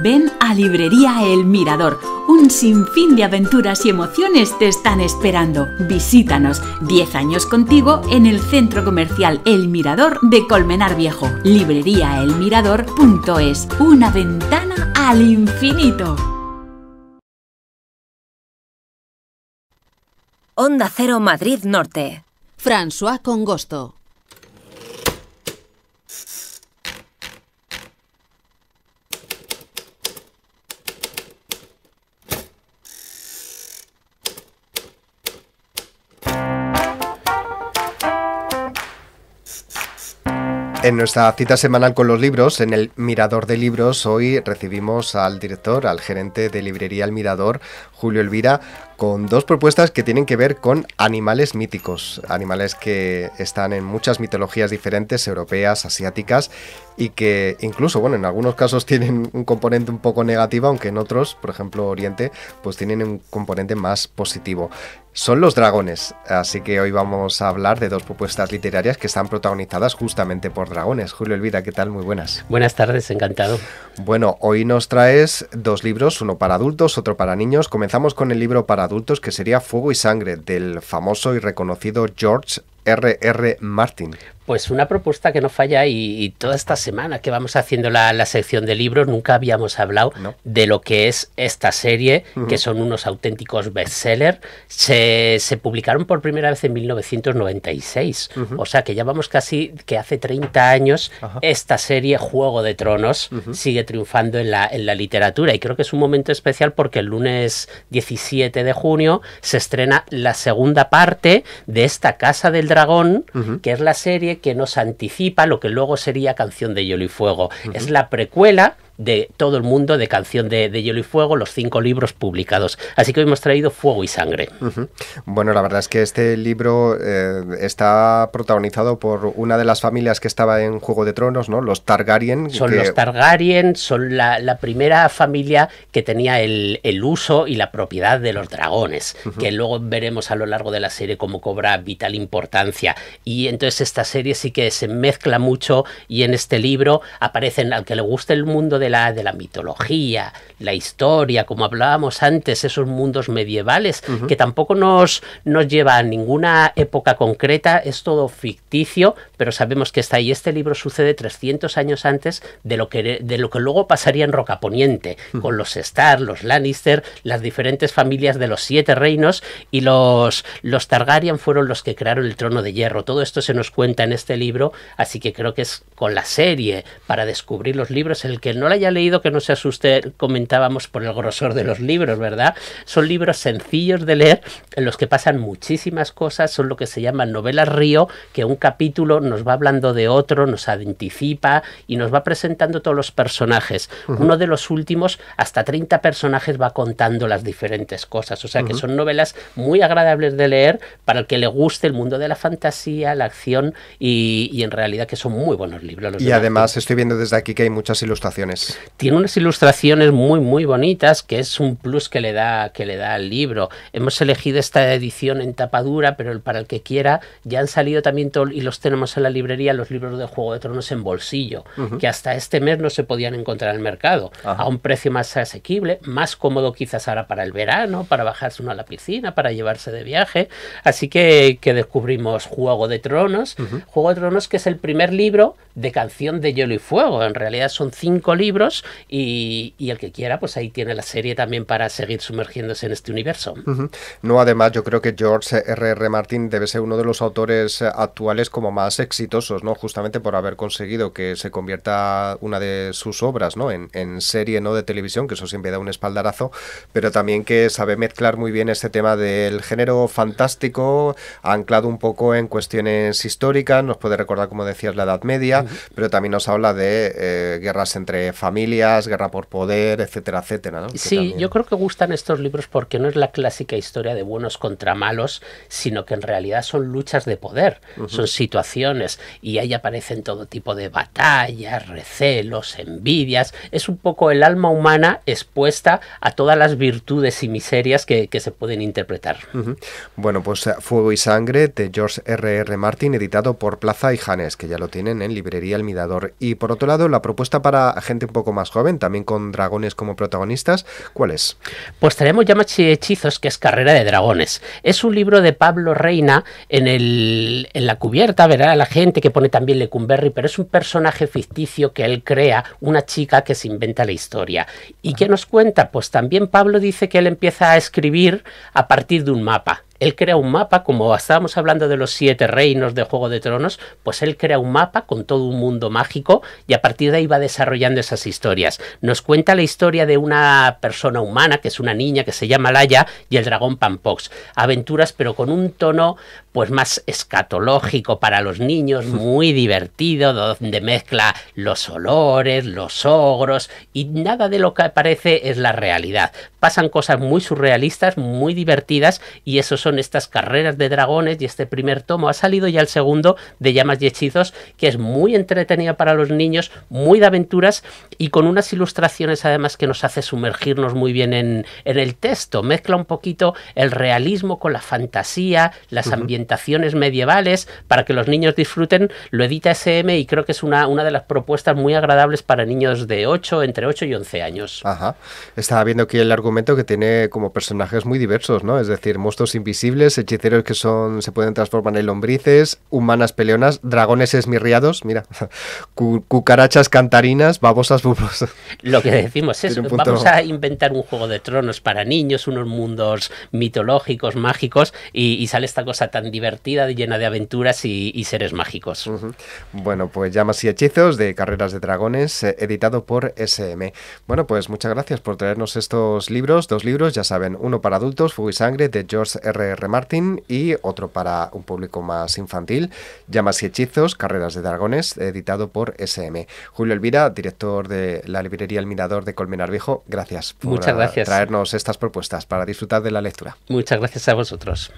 Ven a Librería El Mirador. Un sinfín de aventuras y emociones te están esperando. Visítanos 10 años contigo en el centro comercial El Mirador de Colmenar Viejo. Librería El Libreríaelmirador.es. Una ventana al infinito. Onda Cero Madrid Norte. François Congosto. En nuestra cita semanal con los libros, en el Mirador de Libros, hoy recibimos al director, al gerente de librería El Mirador, Julio Elvira, con dos propuestas que tienen que ver con animales míticos, animales que están en muchas mitologías diferentes, europeas, asiáticas, y que incluso, bueno, en algunos casos tienen un componente un poco negativo, aunque en otros, por ejemplo Oriente, pues tienen un componente más positivo. Son los dragones, así que hoy vamos a hablar de dos propuestas literarias que están protagonizadas justamente por dragones. Julio Elvira, ¿qué tal? Muy buenas. Buenas tardes, encantado. Bueno, hoy nos traes dos libros, uno para adultos, otro para niños. Comenzamos con el libro para que sería Fuego y Sangre del famoso y reconocido George R.R. R. Martin. Pues una propuesta que no falla y, toda esta semana que vamos haciendo la, sección de libros nunca habíamos hablado de lo que es esta serie, que son unos auténticos bestsellers. Se, se publicaron por primera vez en 1996, o sea que ya vamos casi que hace 30 años esta serie Juego de Tronos sigue triunfando en la, en la literatura y creo que es un momento especial porque el lunes 17 de junio se estrena la segunda parte de esta Casa del Dragón, que es la serie que nos anticipa lo que luego sería Canción de Hielo y Fuego. Es la precuela de todo el mundo de Canción de, de, Hielo y Fuego, los cinco libros publicados. Así que hoy hemos traído Fuego y Sangre. Bueno, la verdad es que este libro eh, está protagonizado por una de las familias que estaba en Juego de Tronos, ¿no? Los Targaryen. Son los Targaryen, son la, primera familia que tenía el, uso y la propiedad de los dragones, que luego veremos a lo largo de la serie cómo cobra vital importancia. Y entonces esta serie sí que se mezcla mucho y en este libro aparecen al que le guste el mundo de la, de la mitología, la historia, como hablábamos antes, esos mundos medievales, que tampoco nos, nos lleva a ninguna época concreta, es todo ficticio, pero sabemos que está ahí. Este libro sucede 300 años antes de lo que, de lo que luego pasaría en Rocaponiente, con los Stark, los Lannister, las diferentes familias de los Siete Reinos y los, los Targaryen fueron los que crearon el Trono de Hierro. Todo esto se nos cuenta en este libro, así que creo que es con la serie, para descubrir los libros, el que no haya leído que no se asuste, comentábamos por el grosor de los libros, ¿verdad? Son libros sencillos de leer en los que pasan muchísimas cosas, son lo que se llaman novelas río, que un capítulo nos va hablando de otro, nos anticipa y nos va presentando todos los personajes. Uno de los últimos, hasta 30 personajes va contando las diferentes cosas, o sea que son novelas muy agradables de leer para el que le guste el mundo de la fantasía, la acción y, en realidad que son muy buenos libros. y además estoy viendo desde aquí que hay muchas ilustraciones. Tiene unas ilustraciones muy, muy bonitas, que es un plus que le da, que le da al libro. Hemos elegido esta edición en tapadura, pero para el que quiera, ya han salido también y los tenemos en la librería, los libros de Juego de Tronos en bolsillo, que hasta este mes no se podían encontrar en el mercado, a un precio más asequible, más cómodo quizás ahora para el verano, para bajarse uno a la piscina, para llevarse de viaje. Así que, que descubrimos Juego de Tronos. Juego de Tronos, que es el primer libro de Canción de Hielo y Fuego. En realidad son cinco libros y, el que quiera, pues ahí tiene la serie también para seguir sumergiéndose en este universo. No, además yo creo que George R. R. Martin debe ser uno de los autores actuales como más exitosos, ¿no? Justamente por haber conseguido que se convierta una de sus obras, ¿no? En, en serie, ¿no? De televisión, que eso siempre da un espaldarazo, pero también que sabe mezclar muy bien este tema del género fantástico, anclado un poco en cuestiones históricas, nos puede recordar, como decías, la Edad Media, pero también nos habla de eh, guerras entre familias, guerra por poder, etcétera, etcétera. Sí, yo creo que gustan estos libros porque no es la clásica historia de buenos contra malos, sino que en realidad son luchas de poder, son situaciones y ahí aparecen todo tipo de batallas, recelos, envidias. Es un poco el alma humana expuesta a todas las virtudes y miserias que, se pueden interpretar. Bueno, pues eh, Fuego y Sangre de George rr R. Martin, editado por Plaza y Janes, que ya lo tienen en librería y por otro lado, la propuesta para gente un poco más joven, también con dragones como protagonistas, ¿cuál es? Pues tenemos y Hechizos, que es Carrera de Dragones. Es un libro de Pablo Reina en, el, en la cubierta, verá la gente que pone también Lecumberri, pero es un personaje ficticio que él crea, una chica que se inventa la historia. ¿Y qué nos cuenta? Pues también Pablo dice que él empieza a escribir a partir de un mapa él crea un mapa, como estábamos hablando de los siete reinos de Juego de Tronos, pues él crea un mapa con todo un mundo mágico y a partir de ahí va desarrollando esas historias. Nos cuenta la historia de una persona humana, que es una niña que se llama Laia, y el dragón Pampox. Aventuras, pero con un tono pues más escatológico para los niños, muy divertido, donde mezcla los olores, los ogros y nada de lo que aparece es la realidad. Pasan cosas muy surrealistas, muy divertidas y esos son estas carreras de dragones y este primer tomo ha salido ya el segundo de llamas y hechizos que es muy entretenida para los niños, muy de aventuras y con unas ilustraciones además que nos hace sumergirnos muy bien en, en el texto, mezcla un poquito el realismo con la fantasía, las ambientaciones medievales para que los niños disfruten, lo edita SM y creo que es una, una de las propuestas muy agradables para niños de 8, entre 8 y 11 años. Estaba viendo aquí el argumento que tiene como personajes muy diversos, ¿no? Es decir, monstruos invisibles hechiceros que son se pueden transformar en lombrices, humanas peleonas, dragones esmirriados, mira, cucarachas cantarinas, babosas bubosas. Lo que decimos es, vamos a inventar un juego de tronos para niños, unos mundos mitológicos, mágicos, y, sale esta cosa tan divertida, llena de aventuras y, seres mágicos. Bueno, pues llamas y hechizos de Carreras de Dragones, eh, editado por SM. Bueno, pues muchas gracias por traernos estos libros, dos libros, ya saben, uno para adultos, Fuego y Sangre, de George R. R.R. y otro para un público más infantil, Llamas y Hechizos, Carreras de Dragones, editado por SM. Julio Elvira, director de la librería El Mirador de Colmenar Viejo, gracias por gracias. traernos estas propuestas para disfrutar de la lectura. Muchas gracias a vosotros.